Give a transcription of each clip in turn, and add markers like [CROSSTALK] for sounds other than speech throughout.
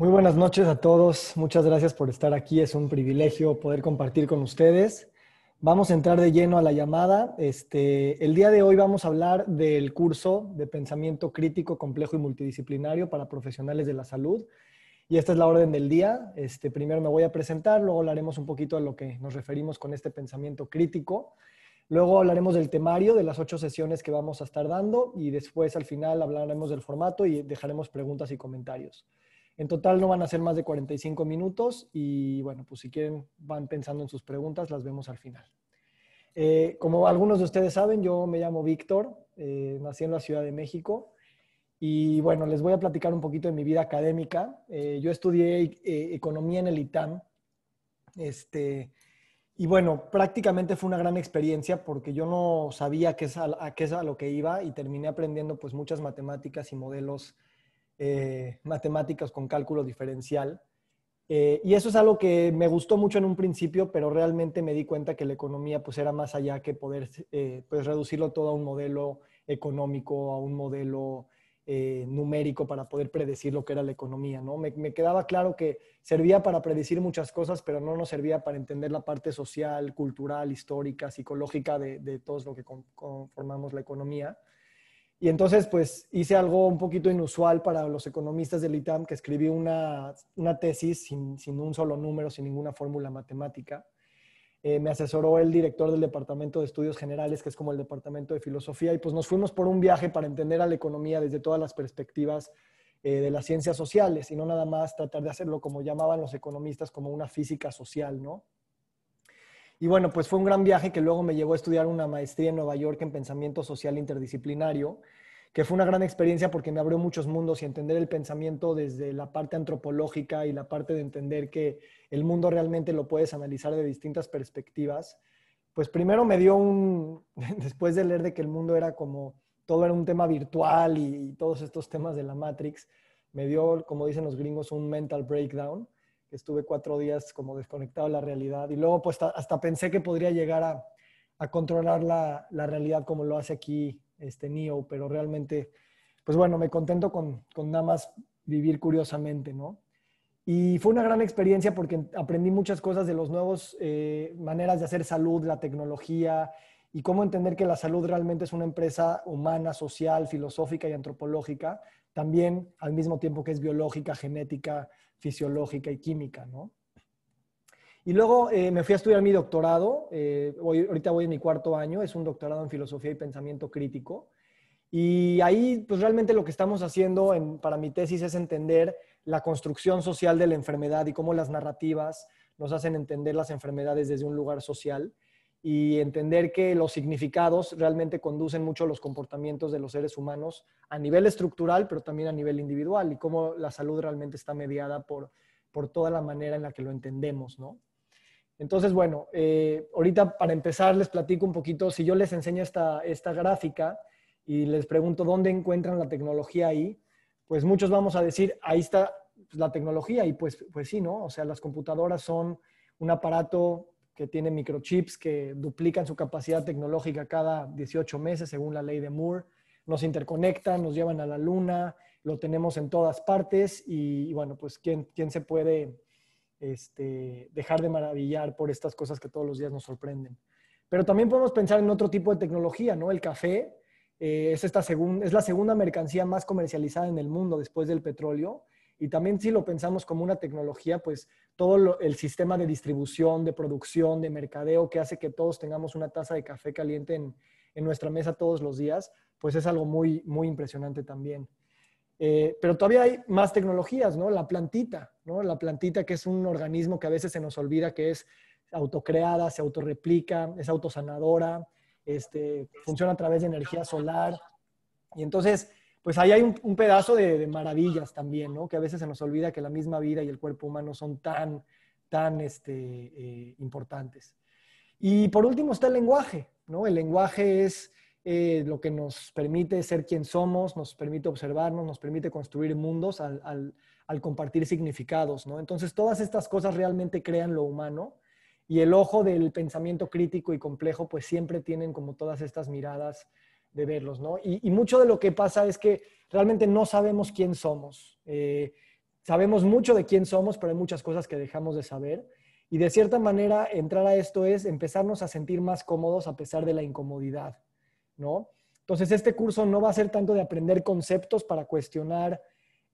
Muy buenas noches a todos. Muchas gracias por estar aquí. Es un privilegio poder compartir con ustedes. Vamos a entrar de lleno a la llamada. Este, el día de hoy vamos a hablar del curso de pensamiento crítico, complejo y multidisciplinario para profesionales de la salud. Y esta es la orden del día. Este, primero me voy a presentar, luego hablaremos un poquito a lo que nos referimos con este pensamiento crítico. Luego hablaremos del temario de las ocho sesiones que vamos a estar dando y después al final hablaremos del formato y dejaremos preguntas y comentarios. En total no van a ser más de 45 minutos y bueno, pues si quieren van pensando en sus preguntas, las vemos al final. Eh, como algunos de ustedes saben, yo me llamo Víctor, eh, nací en la Ciudad de México y bueno, les voy a platicar un poquito de mi vida académica. Eh, yo estudié economía en el ITAM. Este, y bueno, prácticamente fue una gran experiencia porque yo no sabía qué es a, a qué es a lo que iba y terminé aprendiendo pues muchas matemáticas y modelos eh, matemáticas con cálculo diferencial. Eh, y eso es algo que me gustó mucho en un principio, pero realmente me di cuenta que la economía pues era más allá que poder eh, pues, reducirlo todo a un modelo económico, a un modelo numérico para poder predecir lo que era la economía, ¿no? Me, quedaba claro que servía para predecir muchas cosas, pero no nos servía para entender la parte social, cultural, histórica, psicológica de, de todos lo que conformamos la economía. Y entonces, pues hice algo un poquito inusual para los economistas del ITAM, que escribí una, tesis sin, un solo número, sin ninguna fórmula matemática. Eh, me asesoró el director del Departamento de Estudios Generales, que es como el Departamento de Filosofía, y pues nos fuimos por un viaje para entender a la economía desde todas las perspectivas eh, de las ciencias sociales, y no nada más tratar de hacerlo como llamaban los economistas, como una física social, ¿no? Y bueno, pues fue un gran viaje que luego me llevó a estudiar una maestría en Nueva York en pensamiento social interdisciplinario, que fue una gran experiencia porque me abrió muchos mundos y entender el pensamiento desde la parte antropológica y la parte de entender que el mundo realmente lo puedes analizar de distintas perspectivas. Pues primero me dio un, [LAUGHS] después de leer de que el mundo era como, todo era un tema virtual y, y todos estos temas de la Matrix, me dio, como dicen los gringos, un mental breakdown estuve cuatro días como desconectado de la realidad y luego pues hasta pensé que podría llegar a, controlar la, realidad como lo hace aquí este Neo, pero realmente, pues bueno, me contento con, nada más vivir curiosamente, ¿no? Y fue una gran experiencia porque aprendí muchas cosas de los nuevos eh, maneras de hacer salud, la tecnología y cómo entender que la salud realmente es una empresa humana, social, filosófica y antropológica, también al mismo tiempo que es biológica, genética, fisiológica y química, ¿no? Y luego eh, me fui a estudiar mi doctorado, eh, ahorita voy en mi cuarto año, es un doctorado en filosofía y pensamiento crítico. Y ahí, pues realmente lo que estamos haciendo para mi tesis es entender la construcción social de la enfermedad y cómo las narrativas nos hacen entender las enfermedades desde un lugar social y entender que los significados realmente conducen mucho a los comportamientos de los seres humanos a nivel estructural, pero también a nivel individual y cómo la salud realmente está mediada por, por toda la manera en la que lo entendemos, ¿no? Entonces, bueno, eh, ahorita para empezar les platico un poquito, si yo les enseño esta, esta gráfica y les pregunto dónde encuentran la tecnología ahí, pues muchos vamos a decir, ahí está pues, la tecnología y pues, pues sí, ¿no? O sea, las computadoras son un aparato que tiene microchips que duplican su capacidad tecnológica cada 18 meses según la ley de Moore, nos interconectan, nos llevan a la luna, lo tenemos en todas partes y, bueno, pues ¿quién, quién se puede este, dejar de maravillar por estas cosas que todos los días nos sorprenden. Pero también podemos pensar en otro tipo de tecnología, ¿no? El café eh, es, esta es la segunda mercancía más comercializada en el mundo después del petróleo. Y también si lo pensamos como una tecnología, pues todo el sistema de distribución, de producción, de mercadeo que hace que todos tengamos una taza de café caliente en, nuestra mesa todos los días, pues es algo muy, muy impresionante también. Eh, pero todavía hay más tecnologías, ¿no? La plantita, ¿no? La plantita que es un organismo que a veces se nos olvida que es autocreada, se autorreplica, es autosanadora, este, funciona a través de energía solar. Y entonces, pues ahí hay un, pedazo de, maravillas también, ¿no? Que a veces se nos olvida que la misma vida y el cuerpo humano son tan, tan este, eh, importantes. Y por último está el lenguaje, ¿no? El lenguaje es eh, lo que nos permite ser quien somos, nos permite observarnos, nos permite construir mundos al, al compartir significados, ¿no? Entonces todas estas cosas realmente crean lo humano y el ojo del pensamiento crítico y complejo pues siempre tienen como todas estas miradas de verlos, ¿no? Y, mucho de lo que pasa es que realmente no sabemos quién somos. Eh, sabemos mucho de quién somos, pero hay muchas cosas que dejamos de saber. Y de cierta manera, entrar a esto es empezarnos a sentir más cómodos a pesar de la incomodidad, ¿no? Entonces, este curso no va a ser tanto de aprender conceptos para cuestionar,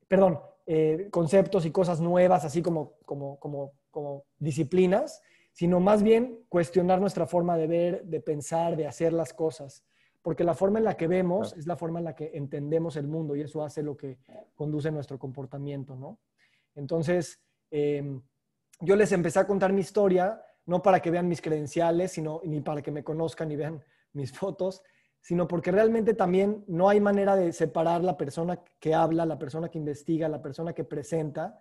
perdón, eh, conceptos y cosas nuevas, así como, como, como, como disciplinas, sino más bien cuestionar nuestra forma de ver, de pensar, de hacer las cosas porque la forma en la que vemos es la forma en la que entendemos el mundo y eso hace lo que conduce nuestro comportamiento, ¿no? Entonces, em, yo les empecé a contar mi historia, no para que vean mis credenciales, sino, ni para que me conozcan y vean [LAUGHS] mis fotos, sino porque realmente también no hay manera de separar la persona que habla, la persona que investiga, la persona que presenta,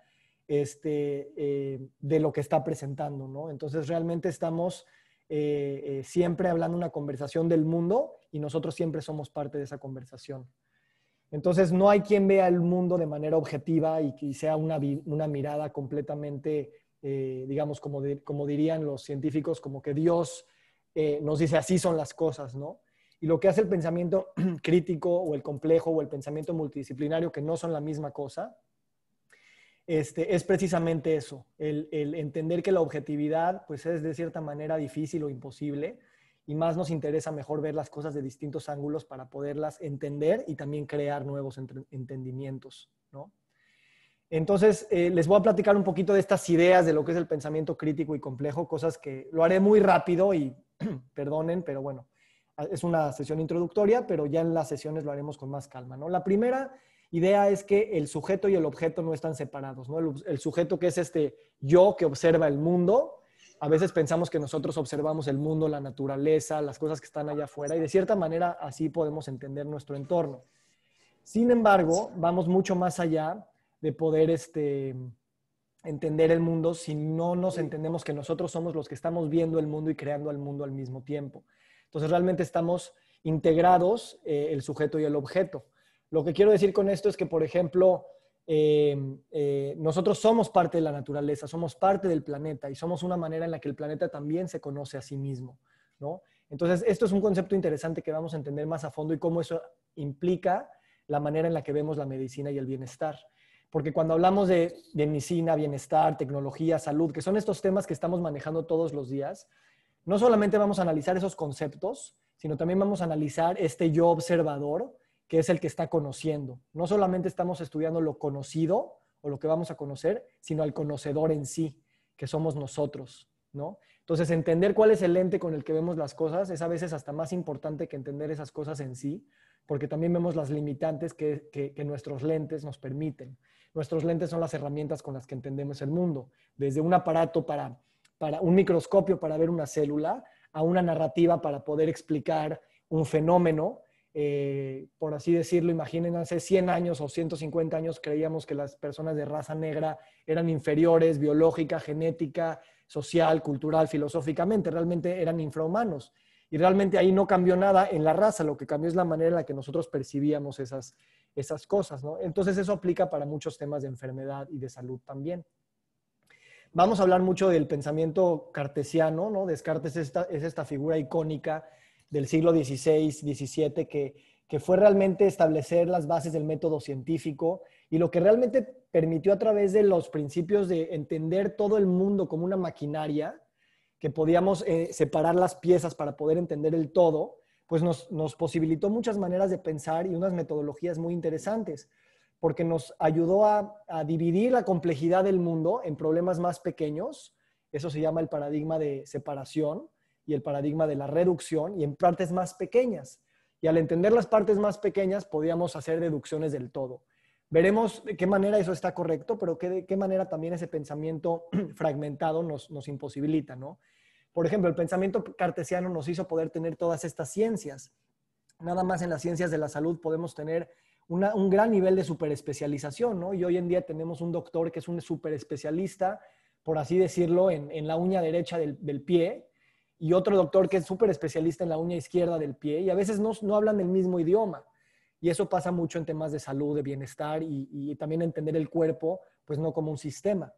este, eh, de lo que está presentando, ¿no? Entonces, realmente estamos eh, eh, siempre hablando una conversación del mundo y nosotros siempre somos parte de esa conversación. Entonces, no hay quien vea el mundo de manera objetiva y que sea una, mirada completamente, eh, digamos, como, como dirían los científicos, como que Dios nos dice así son las cosas, ¿no? Y lo que hace el pensamiento [CLEARS THROAT] crítico o el complejo o el pensamiento multidisciplinario, que no son la misma cosa, este, es precisamente eso, el, entender que la objetividad pues es de cierta manera difícil o imposible y más nos interesa mejor ver las cosas de distintos ángulos para poderlas entender y también crear nuevos entendimientos, ¿no? Entonces, eh, les voy a platicar un poquito de estas ideas de lo que es el pensamiento crítico y complejo, cosas que lo haré muy rápido y [CLEARS THROAT] perdonen, pero bueno, es una sesión introductoria, pero ya en las sesiones lo haremos con más calma, ¿no? La primera idea es que el sujeto y el objeto no están separados, ¿no? El, sujeto que es este yo que observa el mundo, a veces pensamos que nosotros observamos el mundo, la naturaleza, las cosas que están allá afuera y de cierta manera así podemos entender nuestro entorno. Sin embargo, vamos mucho más allá de poder este, entender el mundo si no nos entendemos que nosotros somos los que estamos viendo el mundo y creando el mundo al mismo tiempo. Entonces realmente estamos integrados eh, el sujeto y el objeto. Lo que quiero decir con esto es que, por ejemplo, eh, eh, nosotros somos parte de la naturaleza, somos parte del planeta y somos una manera en la que el planeta también se conoce a sí mismo, ¿no? Entonces, esto es un concepto interesante que vamos a entender más a fondo y cómo eso implica la manera en la que vemos la medicina y el bienestar. Porque cuando hablamos de, de medicina, bienestar, tecnología, salud, que son estos temas que estamos manejando todos los días, no solamente vamos a analizar esos conceptos, sino también vamos a analizar este yo observador, que es el que está conociendo. No solamente estamos estudiando lo conocido o lo que vamos a conocer, sino al conocedor en sí, que somos nosotros, ¿no? Entonces, entender cuál es el lente con el que vemos las cosas es a veces hasta más importante que entender esas cosas en sí, porque también vemos las limitantes que, nuestros lentes nos permiten. Nuestros lentes son las herramientas con las que entendemos el mundo, desde un aparato para, para un microscopio para ver una célula, a una narrativa para poder explicar un fenómeno eh, por así decirlo, imaginen hace 100 años o 150 años creíamos que las personas de raza negra eran inferiores biológica, genética, social, cultural, filosóficamente, realmente eran infrahumanos. Y realmente ahí no cambió nada en la raza, lo que cambió es la manera en la que nosotros percibíamos esas, cosas, Entonces eso aplica para muchos temas de enfermedad y de salud también. Vamos a hablar mucho del pensamiento cartesiano, ¿no? Descartes es esta figura icónica del siglo XVI, XVII, que, que fue realmente establecer las bases del método científico y lo que realmente permitió a través de los principios de entender todo el mundo como una maquinaria, que podíamos eh, separar las piezas para poder entender el todo, pues nos, posibilitó muchas maneras de pensar y unas metodologías muy interesantes, porque nos ayudó a dividir la complejidad del mundo en problemas más pequeños, eso se llama el paradigma de separación, y el paradigma de la reducción y en partes más pequeñas. Y al entender las partes más pequeñas, podíamos hacer deducciones del todo. Veremos de qué manera eso está correcto, pero qué, de qué manera también ese pensamiento [CLEARS THROAT] fragmentado nos, nos imposibilita, Por ejemplo, el pensamiento cartesiano nos hizo poder tener todas estas ciencias. Nada más en las ciencias de la salud podemos tener un gran nivel de superespecialización, Y hoy en día tenemos un doctor que es un superespecialista, por así decirlo, en, la uña derecha del, del, pie, y otro doctor que es súper especialista en la uña izquierda del pie y a veces no, hablan el mismo idioma. Y eso pasa mucho en temas de salud, de bienestar y, también entender el cuerpo, pues no como un sistema.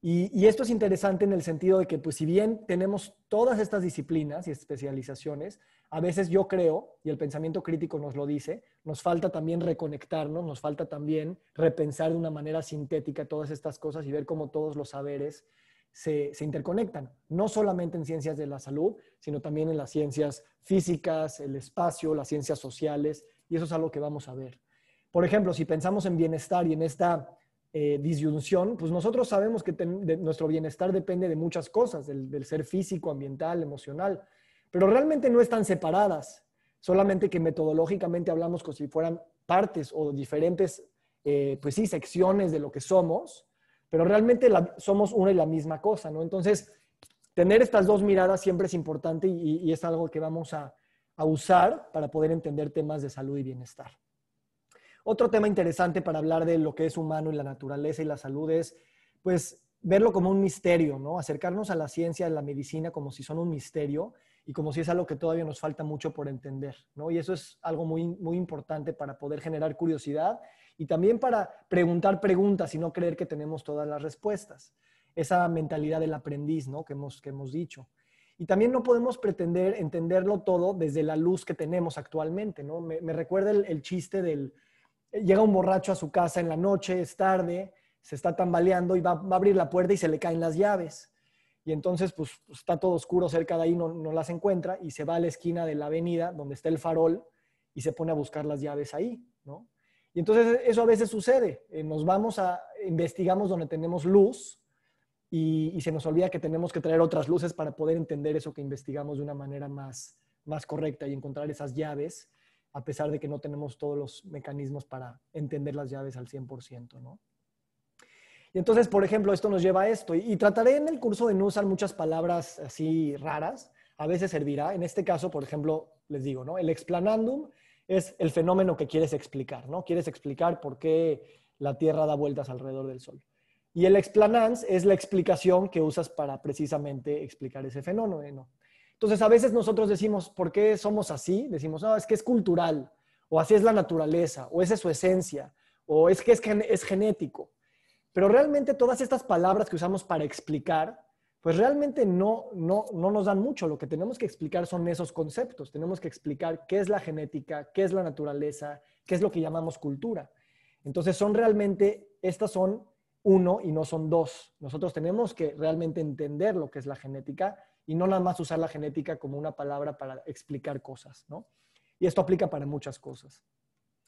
Y, y, esto es interesante en el sentido de que, pues si bien tenemos todas estas disciplinas y especializaciones, a veces yo creo, y el pensamiento crítico nos lo dice, nos falta también reconectarnos, nos falta también repensar de una manera sintética todas estas cosas y ver cómo todos los saberes se, interconectan, no solamente en ciencias de la salud, sino también en las ciencias físicas, el espacio, las ciencias sociales, y eso es algo que vamos a ver. Por ejemplo, si pensamos en bienestar y en esta eh, disyunción, pues nosotros sabemos que nuestro bienestar depende de muchas cosas, del, ser físico, ambiental, emocional, pero realmente no están separadas, solamente que metodológicamente hablamos como si fueran partes o diferentes, eh, pues sí, secciones de lo que somos, pero realmente somos una y la misma cosa, ¿no? Entonces, tener estas dos miradas siempre es importante y, es algo que vamos a, usar para poder entender temas de salud y bienestar. Otro tema interesante para hablar de lo que es humano y la naturaleza y la salud es, pues, verlo como un misterio, ¿no? Acercarnos a la ciencia, a la medicina, como si son un misterio y como si es algo que todavía nos falta mucho por entender, ¿no? Y eso es algo muy, muy importante para poder generar curiosidad y también para preguntar preguntas y no creer que tenemos todas las respuestas. Esa mentalidad del aprendiz, ¿no? Que hemos, que hemos dicho. Y también no podemos pretender entenderlo todo desde la luz que tenemos actualmente, ¿no? Me, recuerda el, chiste del, llega un borracho a su casa en la noche, es tarde, se está tambaleando y va, a abrir la puerta y se le caen las llaves. Y entonces, pues, pues está todo oscuro cerca de ahí, no las encuentra y se va a la esquina de la avenida donde está el farol y se pone a buscar las llaves ahí, ¿no? Y entonces eso a veces sucede. Eh, nos vamos a, investigamos donde tenemos luz y, se nos olvida que tenemos que traer otras luces para poder entender eso que investigamos de una manera más, más correcta y encontrar esas llaves, a pesar de que no tenemos todos los mecanismos para entender las llaves al 100%, ¿no? Y entonces, por ejemplo, esto nos lleva a esto. Y, y trataré en el curso de no usar muchas palabras así raras. A veces servirá. En este caso, por ejemplo, les digo, ¿no? El explanandum es el fenómeno que quieres explicar, ¿no? Quieres explicar por qué la Tierra da vueltas alrededor del Sol. Y el explanans es la explicación que usas para precisamente explicar ese fenómeno. Entonces, a veces nosotros decimos, ¿por qué somos así? Decimos, no, es que es cultural, o así es la naturaleza, o esa es su esencia, o es que es, es genético. Pero realmente todas estas palabras que usamos para explicar pues realmente no, nos dan mucho. Lo que tenemos que explicar son esos conceptos. Tenemos que explicar qué es la genética, qué es la naturaleza, qué es lo que llamamos cultura. Entonces son realmente, estas son uno y no son dos. Nosotros tenemos que realmente entender lo que es la genética y no nada más usar la genética como una palabra para explicar cosas, ¿no? Y esto aplica para muchas cosas.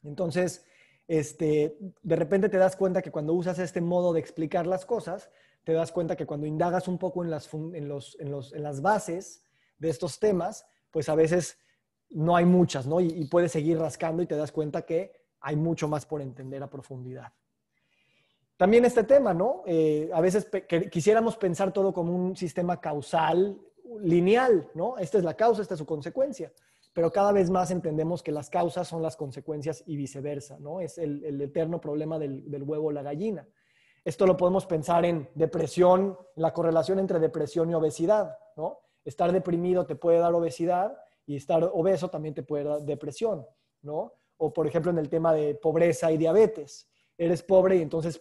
Entonces, este, de repente te das cuenta que cuando usas este modo de explicar las cosas, te das cuenta que cuando indagas un poco en las, en las bases de estos temas, pues a veces no hay muchas, ¿no? Y, puedes seguir rascando y te das cuenta que hay mucho más por entender a profundidad. También este tema, ¿no? Eh, a veces quisiéramos pensar todo como un sistema causal, lineal, ¿no? Esta es la causa, esta es su consecuencia. Pero cada vez más entendemos que las causas son las consecuencias y viceversa, ¿no? Es el, eterno problema del, del huevo o la gallina. Esto lo podemos pensar en depresión, la correlación entre depresión y obesidad, ¿no? Estar deprimido te puede dar obesidad y estar obeso también te puede dar depresión, ¿no? O por ejemplo en el tema de pobreza y diabetes. Eres pobre y entonces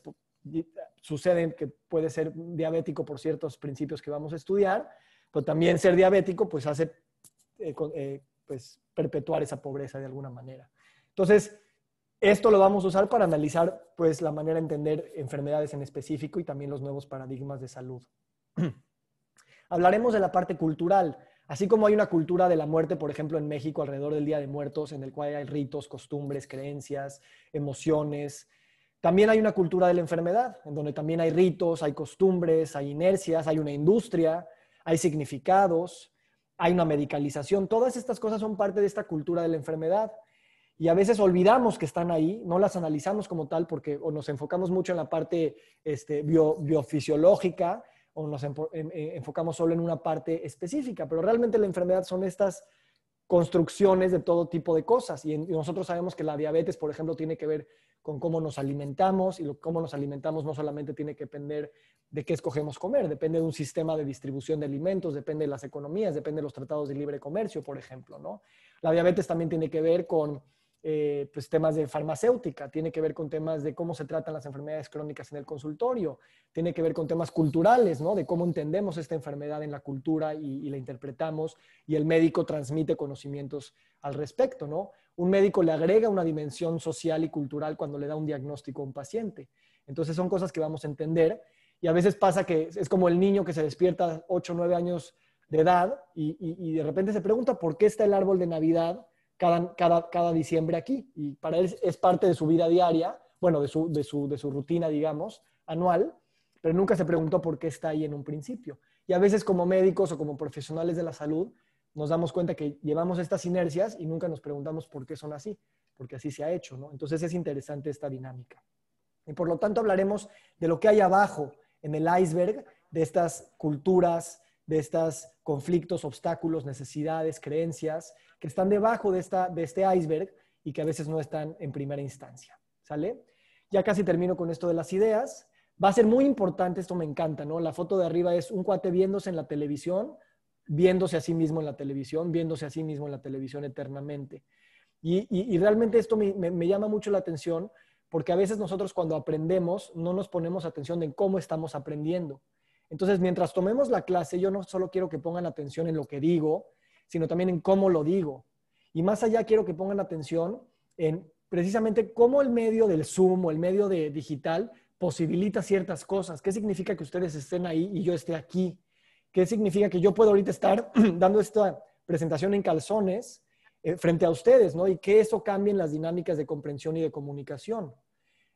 sucede que puedes ser diabético por ciertos principios que vamos a estudiar, pero también ser diabético pues hace eh, eh, pues perpetuar esa pobreza de alguna manera. Entonces, esto lo vamos a usar para analizar pues, la manera de entender enfermedades en específico y también los nuevos paradigmas de salud. [CLEARS THROAT] Hablaremos de la parte cultural. Así como hay una cultura de la muerte, por ejemplo, en México alrededor del Día de Muertos, en el cual hay ritos, costumbres, creencias, emociones, también hay una cultura de la enfermedad, en donde también hay ritos, hay costumbres, hay inercias, hay una industria, hay significados, hay una medicalización. Todas estas cosas son parte de esta cultura de la enfermedad y a veces olvidamos que están ahí, no las analizamos como tal porque o nos enfocamos mucho en la parte este, biofisiológica o nos enfocamos solo en una parte específica, pero realmente la enfermedad son estas construcciones de todo tipo de cosas y, nosotros sabemos que la diabetes, por ejemplo, tiene que ver con cómo nos alimentamos y cómo nos alimentamos no solamente tiene que depender de qué escogemos comer, depende de un sistema de distribución de alimentos, depende de las economías, depende de los tratados de libre comercio, por ejemplo, ¿no? La diabetes también tiene que ver con eh, pues temas de farmacéutica, tiene que ver con temas de cómo se tratan las enfermedades crónicas en el consultorio, tiene que ver con temas culturales, ¿no? De cómo entendemos esta enfermedad en la cultura y, la interpretamos y el médico transmite conocimientos al respecto, ¿no? Un médico le agrega una dimensión social y cultural cuando le da un diagnóstico a un paciente. Entonces son cosas que vamos a entender y a veces pasa que es como el niño que se despierta 8 o 9 años de edad y de repente se pregunta por qué está el árbol de Navidad cada, cada, diciembre aquí. Y para él es parte de su vida diaria, bueno, de su, de su, de su rutina, digamos, anual, pero nunca se preguntó por qué está ahí en un principio. Y a veces como médicos o como profesionales de la salud, nos damos cuenta que llevamos estas inercias y nunca nos preguntamos por qué son así, porque así se ha hecho, ¿no? Entonces es interesante esta dinámica. Y por lo tanto hablaremos de lo que hay abajo en el iceberg de estas culturas, de estos conflictos, obstáculos, necesidades, creencias que están debajo de, esta, de este iceberg y que a veces no están en primera instancia. ¿Sale? Ya casi termino con esto de las ideas. Va a ser muy importante, esto me encanta, ¿no? La foto de arriba es un cuate viéndose en la televisión, viéndose a sí mismo en la televisión, viéndose a sí mismo en la televisión eternamente. Y, realmente esto me, me llama mucho la atención porque a veces nosotros cuando aprendemos no nos ponemos atención en cómo estamos aprendiendo. Entonces, mientras tomemos la clase, yo no solo quiero que pongan atención en lo que digo, sino también en cómo lo digo. Y más allá, quiero que pongan atención en precisamente cómo el medio del Zoom o el medio de digital posibilita ciertas cosas. ¿Qué significa que ustedes estén ahí y yo esté aquí? ¿Qué significa que yo puedo ahorita estar [CLEARS THROAT] dando esta presentación en calzones eh, frente a ustedes, ¿no? Y qué eso cambia en las dinámicas de comprensión y de comunicación.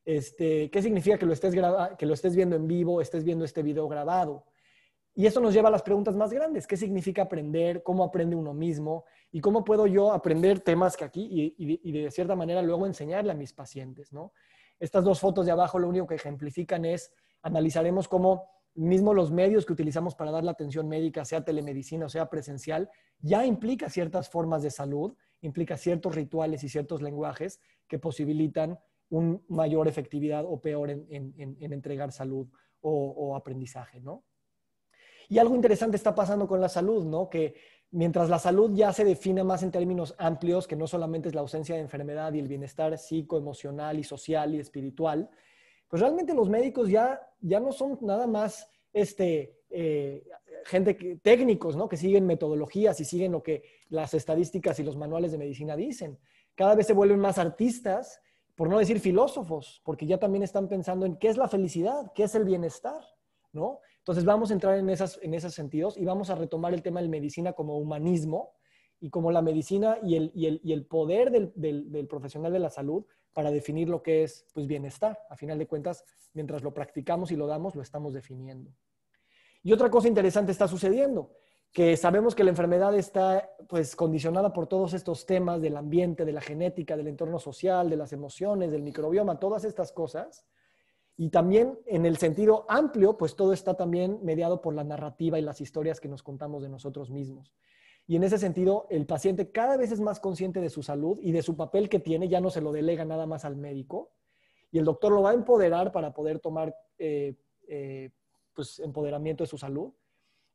Este, ¿Qué significa que lo, estés que lo estés viendo en vivo, estés viendo este video grabado? Y eso nos lleva a las preguntas más grandes. ¿Qué significa aprender? ¿Cómo aprende uno mismo? ¿Y cómo puedo yo aprender temas que aquí y, de cierta manera luego enseñarle a mis pacientes? ¿no? Estas dos fotos de abajo lo único que ejemplifican es, analizaremos cómo mismo los medios que utilizamos para dar la atención médica, sea telemedicina o sea presencial, ya implica ciertas formas de salud, implica ciertos rituales y ciertos lenguajes que posibilitan un mayor efectividad o peor en, entregar salud o, aprendizaje, ¿no? Y algo interesante está pasando con la salud, ¿no? Que mientras la salud ya se define más en términos amplios, que no solamente es la ausencia de enfermedad y el bienestar psicoemocional y social y espiritual, pues realmente los médicos ya, ya no son nada más este, eh, gente técnicos, ¿no? Que siguen metodologías y siguen lo que las estadísticas y los manuales de medicina dicen. Cada vez se vuelven más artistas por no decir filósofos, porque ya también están pensando en qué es la felicidad, qué es el bienestar, ¿no? Entonces vamos a entrar en, esas, en esos sentidos y vamos a retomar el tema de la medicina como humanismo y como la medicina y el, y el, poder del, del, profesional de la salud para definir lo que es pues, bienestar. A final de cuentas, mientras lo practicamos y lo damos, lo estamos definiendo. Y otra cosa interesante está sucediendo que sabemos que la enfermedad está pues, condicionada por todos estos temas del ambiente, de la genética, del entorno social, de las emociones, del microbioma, todas estas cosas. Y también en el sentido amplio, pues todo está también mediado por la narrativa y las historias que nos contamos de nosotros mismos. Y en ese sentido, el paciente cada vez es más consciente de su salud y de su papel que tiene, ya no se lo delega nada más al médico. Y el doctor lo va a empoderar para poder tomar eh, eh, pues, empoderamiento de su salud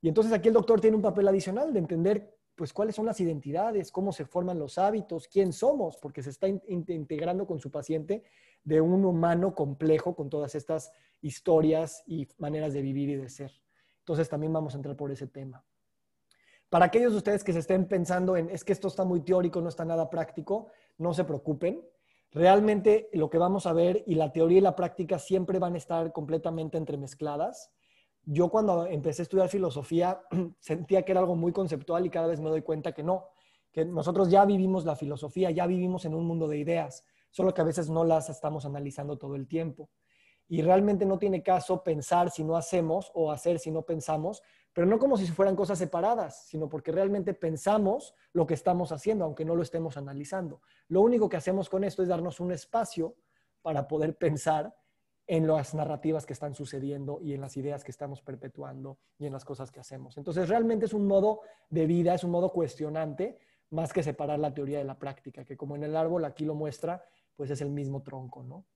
y entonces aquí el doctor tiene un papel adicional de entender pues cuáles son las identidades, cómo se forman los hábitos, quién somos, porque se está integrando con su paciente de un humano complejo con todas estas historias y maneras de vivir y de ser. Entonces también vamos a entrar por ese tema. Para aquellos de ustedes que se estén pensando en, es que esto está muy teórico, no está nada práctico, no se preocupen. Realmente lo que vamos a ver y la teoría y la práctica siempre van a estar completamente entremezcladas yo cuando empecé a estudiar filosofía [CLEARS THROAT] sentía que era algo muy conceptual y cada vez me doy cuenta que no, que nosotros ya vivimos la filosofía, ya vivimos en un mundo de ideas, solo que a veces no las estamos analizando todo el tiempo. Y realmente no tiene caso pensar si no hacemos o hacer si no pensamos, pero no como si fueran cosas separadas, sino porque realmente pensamos lo que estamos haciendo, aunque no lo estemos analizando. Lo único que hacemos con esto es darnos un espacio para poder pensar en las narrativas que están sucediendo y en las ideas que estamos perpetuando y en las cosas que hacemos. Entonces, realmente es un modo de vida, es un modo cuestionante, más que separar la teoría de la práctica, que como en el árbol aquí lo muestra, pues es el mismo tronco, ¿no?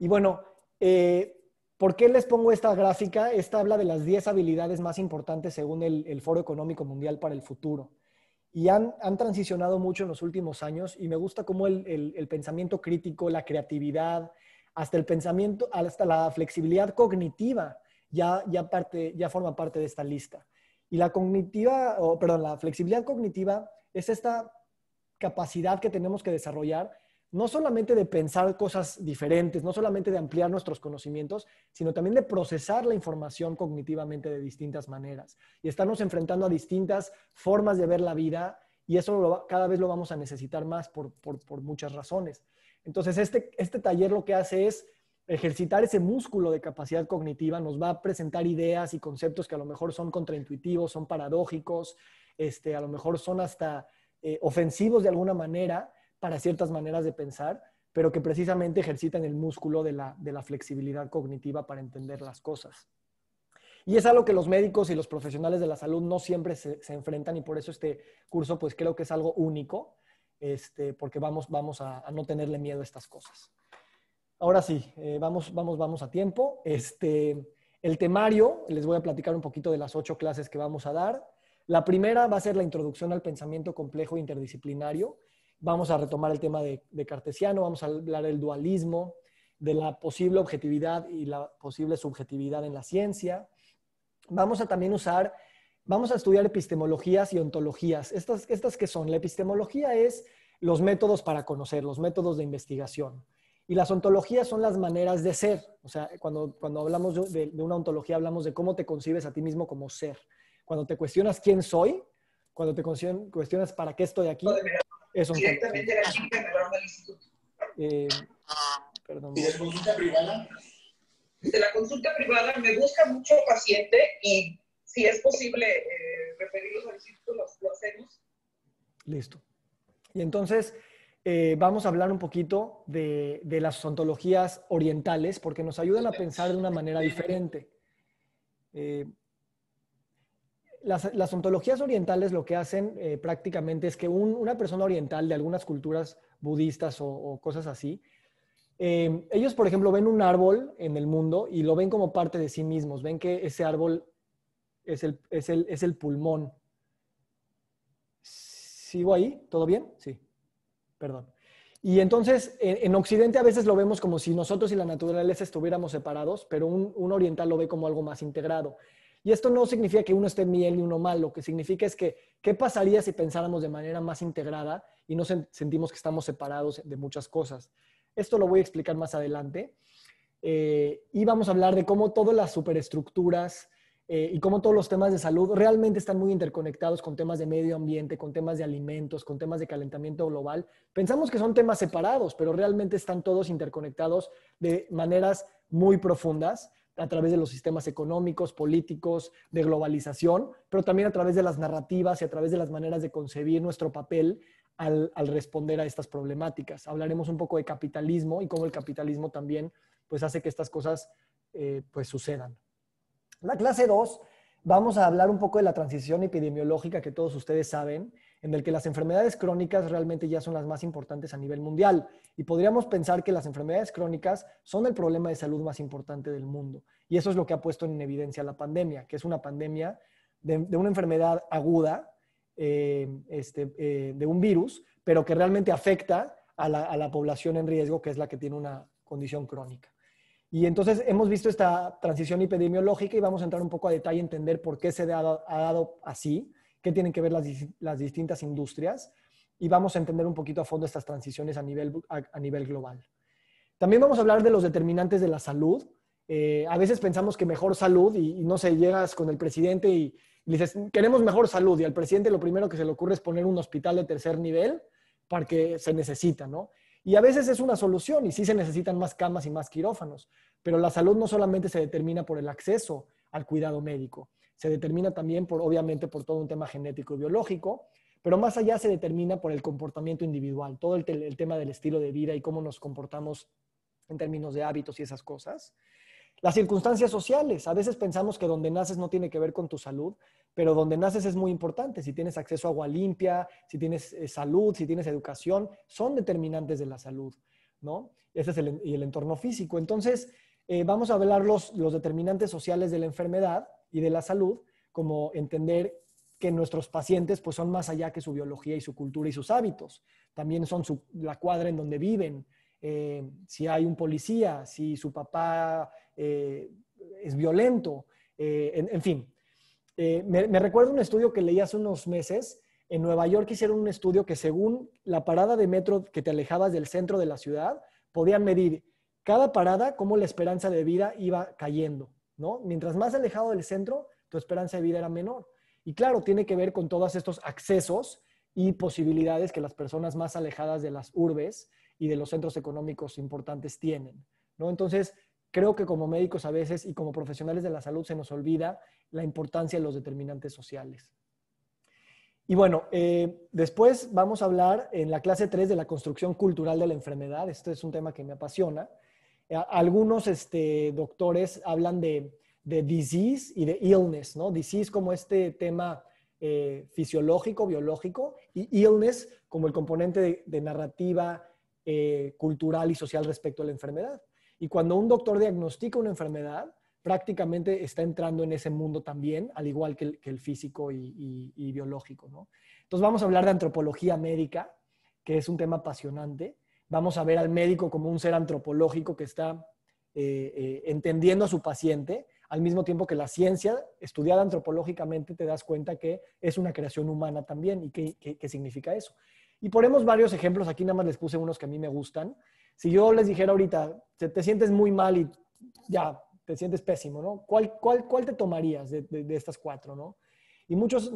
Y bueno, eh, ¿por qué les pongo esta gráfica? Esta habla de las 10 habilidades más importantes según el, Foro Económico Mundial para el Futuro. Y han, transicionado mucho en los últimos años y me gusta cómo el, el pensamiento crítico, la creatividad, hasta el pensamiento, hasta la flexibilidad cognitiva ya, forma parte de esta lista. Y la cognitiva, la flexibilidad cognitiva es esta capacidad que tenemos que desarrollar, no solamente de pensar cosas diferentes, no solamente de ampliar nuestros conocimientos, sino también de procesar la información cognitivamente de distintas maneras y estarnos enfrentando a distintas formas de ver la vida y eso cada vez lo vamos a necesitar más por muchas razones. Entonces, este, este, taller lo que hace es ejercitar ese músculo de capacidad cognitiva, nos va a presentar ideas y conceptos que a lo mejor son contraintuitivos, son paradójicos, este, a lo mejor son hasta eh, ofensivos de alguna manera para ciertas maneras de pensar, pero que precisamente ejercitan el músculo de la, flexibilidad cognitiva para entender las cosas. Y es algo que los médicos y los profesionales de la salud no siempre se, se, enfrentan y por eso este curso pues creo que es algo único. Este, porque vamos, vamos a, no tenerle miedo a estas cosas. Ahora sí, eh, vamos, vamos, vamos a tiempo. Este, el temario, les voy a platicar un poquito de las ocho clases que vamos a dar. La primera va a ser la introducción al pensamiento complejo interdisciplinario. Vamos a retomar el tema de Cartesiano, vamos a hablar del dualismo, de la posible objetividad y la posible subjetividad en la ciencia. Vamos a también usar vamos a estudiar epistemologías y ontologías. ¿Estas, estas qué son? La epistemología es los métodos para conocer, los métodos de investigación. Y las ontologías son las maneras de ser. O sea, cuando, cuando hablamos de, una ontología, hablamos de cómo te concibes a ti mismo como ser. Cuando te cuestionas quién soy, cuando te cuestionas para qué estoy aquí, es la Eh, perdón. ¿Y de consulta privada? De la consulta privada me busca mucho paciente y si es posible eh, referirlos al instituto, lo, hacemos. Listo. Y entonces eh, vamos a hablar un poquito de, las ontologías orientales porque nos ayudan a pensar de una manera diferente. Eh, las, las, ontologías orientales lo que hacen eh, prácticamente es que una persona oriental de algunas culturas budistas o, cosas así, ellos, por ejemplo, ven un árbol en el mundo y lo ven como parte de sí mismos, ven que ese árbol es el, es el, es el pulmón. ¿Sigo ahí? ¿Todo bien? Sí. Perdón. Y entonces, en, Occidente a veces lo vemos como si nosotros y la naturaleza estuviéramos separados, pero un, oriental lo ve como algo más integrado. Y esto no significa que uno esté bien y uno mal, lo que significa es que, ¿qué pasaría si pensáramos de manera más integrada y no sentimos que estamos separados de muchas cosas? Esto lo voy a explicar más adelante. Eh, y vamos a hablar de cómo todas las superestructuras eh, y cómo todos los temas de salud realmente están muy interconectados con temas de medio ambiente, con temas de alimentos, con temas de calentamiento global. Pensamos que son temas separados, pero realmente están todos interconectados de maneras muy profundas a través de los sistemas económicos, políticos, de globalización, pero también a través de las narrativas y a través de las maneras de concebir nuestro papel al, responder a estas problemáticas. Hablaremos un poco de capitalismo y cómo el capitalismo también pues, hace que estas cosas eh, pues, sucedan. La clase 2 vamos a hablar un poco de la transición epidemiológica que todos ustedes saben, en el que las enfermedades crónicas realmente ya son las más importantes a nivel mundial. Y podríamos pensar que las enfermedades crónicas son el problema de salud más importante del mundo. Y eso es lo que ha puesto en evidencia la pandemia, que es una pandemia de, una enfermedad aguda, eh, este, eh, de un virus, pero que realmente afecta a la población en riesgo, que es la que tiene una condición crónica. Y entonces hemos visto esta transición epidemiológica y vamos a entrar un poco a detalle, entender por qué se ha dado, así, qué tienen que ver las, distintas industrias y vamos a entender un poquito a fondo estas transiciones a nivel, a, nivel global. También vamos a hablar de los determinantes de la salud. Eh, a veces pensamos que mejor salud y, no sé, llegas con el presidente y, dices, queremos mejor salud y al presidente lo primero que se le ocurre es poner un hospital de tercer nivel para que se necesita, ¿no? Y a veces es una solución y sí se necesitan más camas y más quirófanos, pero la salud no solamente se determina por el acceso al cuidado médico, se determina también por, obviamente, por todo un tema genético y biológico, pero más allá se determina por el comportamiento individual, todo el, el tema del estilo de vida y cómo nos comportamos en términos de hábitos y esas cosas. Las circunstancias sociales, a veces pensamos que donde naces no tiene que ver con tu salud, pero donde naces es muy importante. Si tienes acceso a agua limpia, si tienes eh, salud, si tienes educación, son determinantes de la salud, ¿no? Ese es el, entorno físico. Entonces, eh, vamos a hablar los, los determinantes sociales de la enfermedad y de la salud, como entender que nuestros pacientes pues, son más allá que su biología y su cultura y sus hábitos. También son su, la cuadra en donde viven. Eh, si hay un policía, si su papá es violento, en fin, este, me recuerdo un estudio que leí hace unos meses. En Nueva York hicieron un estudio que según la parada de metro que te alejabas del centro de la ciudad, podían medir cada parada cómo la esperanza de vida iba cayendo, ¿no? Mientras más alejado del centro, tu esperanza de vida era menor. Y claro, tiene que ver con todos estos accesos y posibilidades que las personas más alejadas de las urbes y de los centros económicos importantes tienen, ¿no? Entonces, creo que como médicos a veces y como profesionales de la salud se nos olvida la importancia de los determinantes sociales. Y bueno, eh, después vamos a hablar en la clase 3 de la construcción cultural de la enfermedad. Este es un tema que me apasiona. Eh, algunos este, doctores hablan de, disease y de illness, ¿no? Disease como este tema eh, fisiológico, biológico, y illness como el componente de, narrativa cultural y social respecto a la enfermedad. Y cuando un doctor diagnostica una enfermedad, prácticamente está entrando en ese mundo también, al igual que el, físico y, biológico. ¿no? Entonces vamos a hablar de antropología médica, que es un tema apasionante. Vamos a ver al médico como un ser antropológico que está eh, eh, entendiendo a su paciente, al mismo tiempo que la ciencia, estudiada antropológicamente, te das cuenta que es una creación humana también y qué, significa eso. Y ponemos varios ejemplos, aquí nada más les puse unos que a mí me gustan. Si yo les dijera ahorita, te, sientes muy mal y ya, te sientes pésimo, ¿no? ¿Cuál, te tomarías de, estas cuatro, ¿no? Y muchos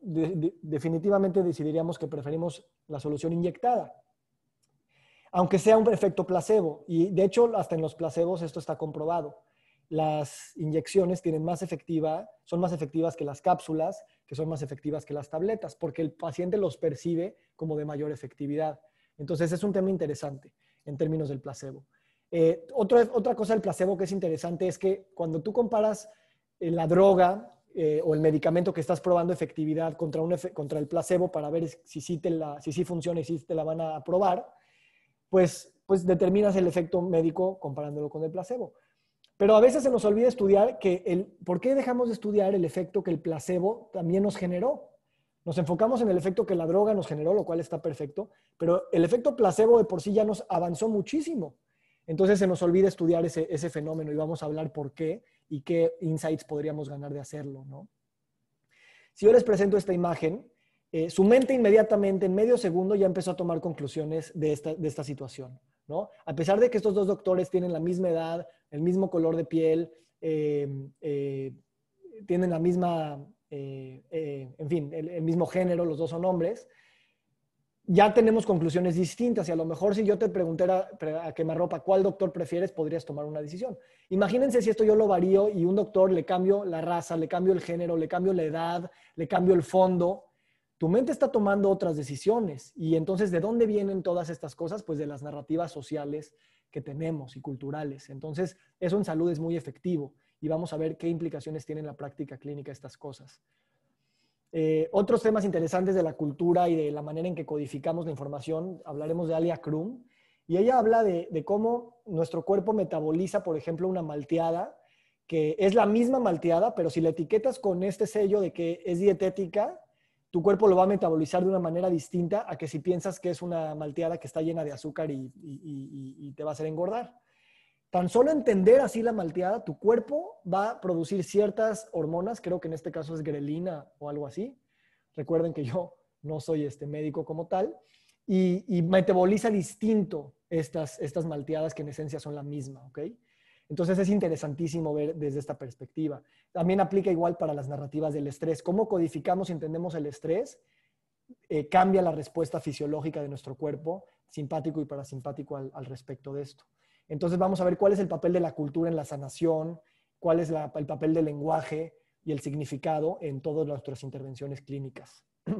definitivamente decidiríamos que preferimos la solución inyectada, aunque sea un efecto placebo. Y de hecho, hasta en los placebos esto está comprobado. Las inyecciones tienen más efectiva, son más efectivas que las cápsulas que son más efectivas que las tabletas, porque el paciente los percibe como de mayor efectividad. Entonces es un tema interesante en términos del placebo. Eh, otra, cosa del placebo que es interesante es que cuando tú comparas eh, la droga eh, o el medicamento que estás probando efectividad contra, contra el placebo para ver si sí, si funciona y si te la van a probar, pues, pues determinas el efecto médico comparándolo con el placebo. Pero a veces se nos olvida estudiar que el por qué dejamos de estudiar el efecto que el placebo también nos generó. Nos enfocamos en el efecto que la droga nos generó, lo cual está perfecto, pero el efecto placebo de por sí ya nos avanzó muchísimo. Entonces se nos olvida estudiar ese, fenómeno y vamos a hablar por qué y qué insights podríamos ganar de hacerlo, ¿no? Si yo les presento esta imagen, eh, su mente inmediatamente, en medio segundo, ya empezó a tomar conclusiones de esta, de esta situación. ¿No? A pesar de que estos dos doctores tienen la misma edad, el mismo color de piel, eh, eh, tienen la misma, eh, en fin, el, mismo género, los dos son hombres, ya tenemos conclusiones distintas y a lo mejor si yo te preguntara a quemarropa cuál doctor prefieres, podrías tomar una decisión. Imagínense si esto yo lo varío y un doctor le cambio la raza, le cambio el género, le cambio la edad, le cambio el fondo. Tu mente está tomando otras decisiones y entonces ¿de dónde vienen todas estas cosas? Pues de las narrativas sociales que tenemos y culturales. Entonces, eso en salud es muy efectivo y vamos a ver qué implicaciones tiene en la práctica clínica estas cosas. Eh, otros temas interesantes de la cultura y de la manera en que codificamos la información, hablaremos de Alia Krum, y ella habla de, de cómo nuestro cuerpo metaboliza, por ejemplo, una malteada, que es la misma malteada, pero si la etiquetas con este sello de que es dietética, tu cuerpo lo va a metabolizar de una manera distinta a que si piensas que es una malteada que está llena de azúcar y, te va a hacer engordar. Tan solo entender así la malteada, tu cuerpo va a producir ciertas hormonas, creo que en este caso es grelina o algo así. Recuerden que yo no soy este médico como tal, y, metaboliza distinto estas, estas malteadas que en esencia son la misma, ¿ok? Entonces es interesantísimo ver desde esta perspectiva. También aplica igual para las narrativas del estrés. ¿Cómo codificamos y entendemos el estrés? Eh, cambia la respuesta fisiológica de nuestro cuerpo, simpático y parasimpático al, respecto de esto. Entonces vamos a ver cuál es el papel de la cultura en la sanación, cuál es el papel del lenguaje y el significado en todas nuestras intervenciones clínicas. [CLEARS THROAT]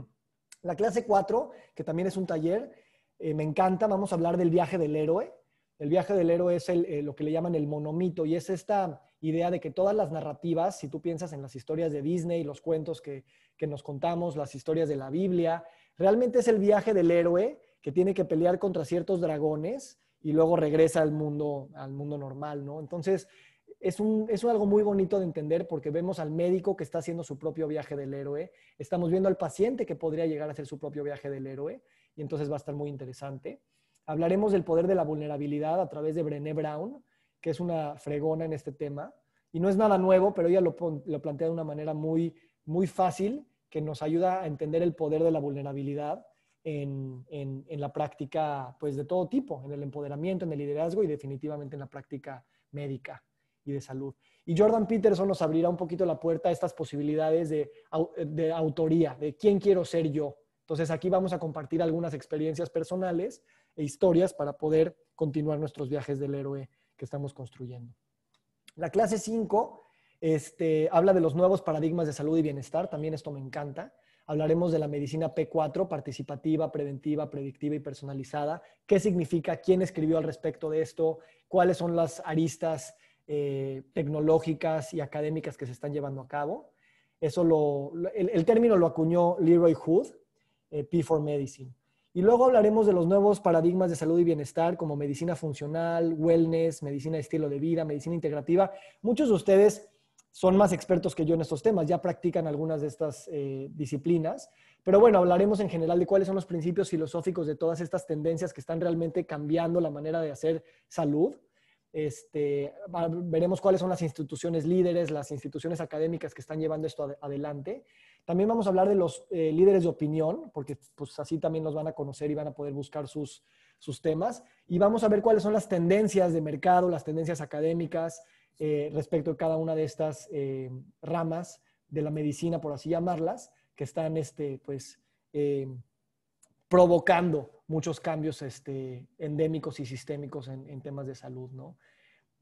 La clase 4, que también es un taller, eh, me encanta, vamos a hablar del viaje del héroe. El viaje del héroe es eh, lo que le llaman el monomito y es esta idea de que todas las narrativas, si tú piensas en las historias de Disney, los cuentos que, nos contamos, las historias de la Biblia, realmente es el viaje del héroe que tiene que pelear contra ciertos dragones y luego regresa al mundo, al mundo normal, ¿no? Entonces, es, es algo muy bonito de entender porque vemos al médico que está haciendo su propio viaje del héroe, estamos viendo al paciente que podría llegar a hacer su propio viaje del héroe y entonces va a estar muy interesante. Hablaremos del poder de la vulnerabilidad a través de Brené Brown, que es una fregona en este tema. Y no es nada nuevo, pero ella lo, plantea de una manera muy, muy fácil que nos ayuda a entender el poder de la vulnerabilidad en, en, en, la práctica pues, de todo tipo, en el empoderamiento, en el liderazgo y definitivamente en la práctica médica y de salud. Y Jordan Peterson nos abrirá un poquito la puerta a estas posibilidades de, de autoría, de quién quiero ser yo. Entonces aquí vamos a compartir algunas experiencias personales e historias para poder continuar nuestros viajes del héroe que estamos construyendo. La clase 5 este, habla de los nuevos paradigmas de salud y bienestar, también esto me encanta. Hablaremos de la medicina P4, participativa, preventiva, predictiva y personalizada. ¿Qué significa? ¿Quién escribió al respecto de esto? ¿Cuáles son las aristas eh, tecnológicas y académicas que se están llevando a cabo? Eso lo, el, término lo acuñó Leroy Hood, eh, P4 Medicine. Y luego hablaremos de los nuevos paradigmas de salud y bienestar, como medicina funcional, wellness, medicina de estilo de vida, medicina integrativa. Muchos de ustedes son más expertos que yo en estos temas, ya practican algunas de estas eh, disciplinas. Pero bueno, hablaremos en general de cuáles son los principios filosóficos de todas estas tendencias que están realmente cambiando la manera de hacer salud. Este, veremos cuáles son las instituciones líderes, las instituciones académicas que están llevando esto adelante. También vamos a hablar de los eh, líderes de opinión, porque pues, así también los van a conocer y van a poder buscar sus, temas. Y vamos a ver cuáles son las tendencias de mercado, las tendencias académicas eh, respecto a cada una de estas eh, ramas de la medicina, por así llamarlas, que están este, pues, provocando muchos cambios este, endémicos y sistémicos en, temas de salud.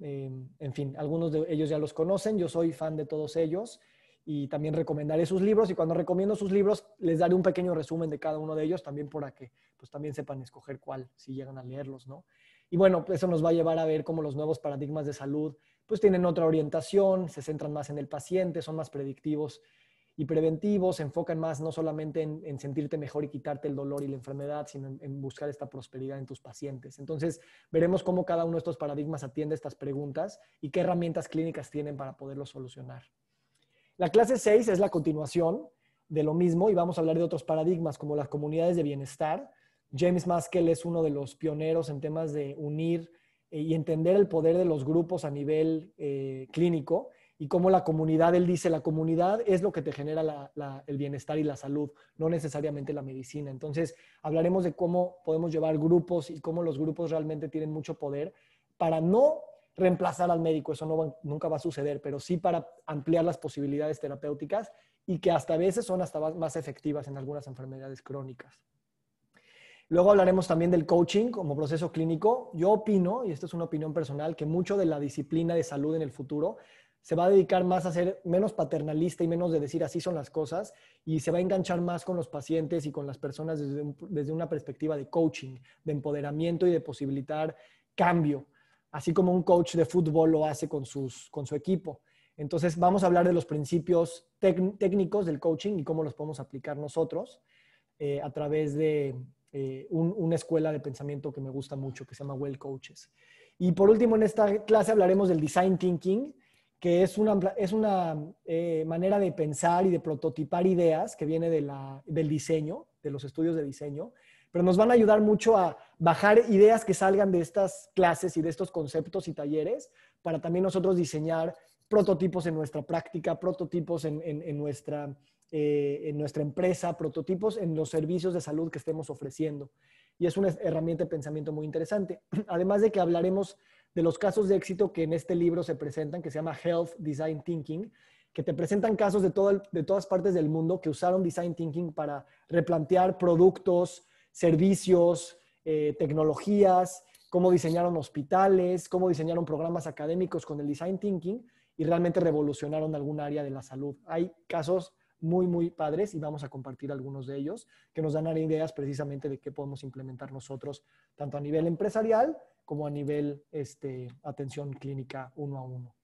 en fin, algunos de ellos ya los conocen, yo soy fan de todos ellos y también recomendaré sus libros y cuando recomiendo sus libros les daré un pequeño resumen de cada uno de ellos también para que pues también sepan escoger cuál si llegan a leerlos, ¿no? Y bueno, eso nos va a llevar a ver cómo los nuevos paradigmas de salud pues tienen otra orientación, se centran más en el paciente, son más predictivos y preventivos, se enfocan más no solamente en, sentirte mejor y quitarte el dolor y la enfermedad, sino en, en, buscar esta prosperidad en tus pacientes. Entonces, veremos cómo cada uno de estos paradigmas atiende estas preguntas y qué herramientas clínicas tienen para poderlos solucionar. La clase 6 es la continuación de lo mismo y vamos a hablar de otros paradigmas como las comunidades de bienestar. James Maskell es uno de los pioneros en temas de unir eh, y entender el poder de los grupos a nivel eh, clínico y cómo la comunidad, él dice, la comunidad es lo que te genera el bienestar y la salud, no necesariamente la medicina. Entonces, hablaremos de cómo podemos llevar grupos y cómo los grupos realmente tienen mucho poder para no reemplazar al médico, eso nunca va a suceder, pero sí para ampliar las posibilidades terapéuticas y que hasta veces son hasta más efectivas en algunas enfermedades crónicas. Luego hablaremos también del coaching como proceso clínico. Yo opino, y esta es una opinión personal, que mucho de la disciplina de salud en el futuro se va a dedicar más a ser menos paternalista y menos de decir así son las cosas y se va a enganchar más con los pacientes y con las personas desde una perspectiva de coaching, de empoderamiento y de posibilitar cambio así como un coach de fútbol lo hace con, su equipo. Entonces vamos a hablar de los principios técnicos del coaching y cómo los podemos aplicar nosotros eh, a través de eh, una escuela de pensamiento que me gusta mucho, que se llama Well Coaches. Y por último, en esta clase hablaremos del design thinking, que es una, eh, manera de pensar y de prototipar ideas que viene del diseño, de los estudios de diseño, pero nos van a ayudar mucho a bajar ideas que salgan de estas clases y de estos conceptos y talleres para también nosotros diseñar prototipos en nuestra práctica, prototipos en, nuestra, eh, en nuestra empresa, prototipos en los servicios de salud que estemos ofreciendo. Y es una herramienta de pensamiento muy interesante. [CLEARS THROAT] Además de que hablaremos de los casos de éxito que en este libro se presentan, que se llama Health Design Thinking, que te presentan casos de, de todas partes del mundo que usaron Design Thinking para replantear productos, servicios, eh, tecnologías, cómo diseñaron hospitales, cómo diseñaron programas académicos con el design thinking y realmente revolucionaron algún área de la salud. Hay casos muy, muy padres y vamos a compartir algunos de ellos que nos dan ideas precisamente de qué podemos implementar nosotros, tanto a nivel empresarial como a nivel este, atención clínica uno a uno.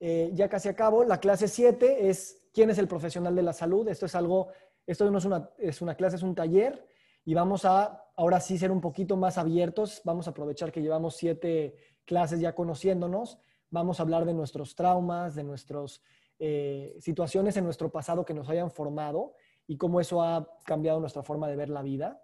Eh, ya casi acabo, la clase 7 es quién es el profesional de la salud. Esto es algo esto no es una, clase, es un taller y vamos a ahora sí ser un poquito más abiertos. Vamos a aprovechar que llevamos siete clases ya conociéndonos. Vamos a hablar de nuestros traumas, de nuestras eh, situaciones en nuestro pasado que nos hayan formado y cómo eso ha cambiado nuestra forma de ver la vida,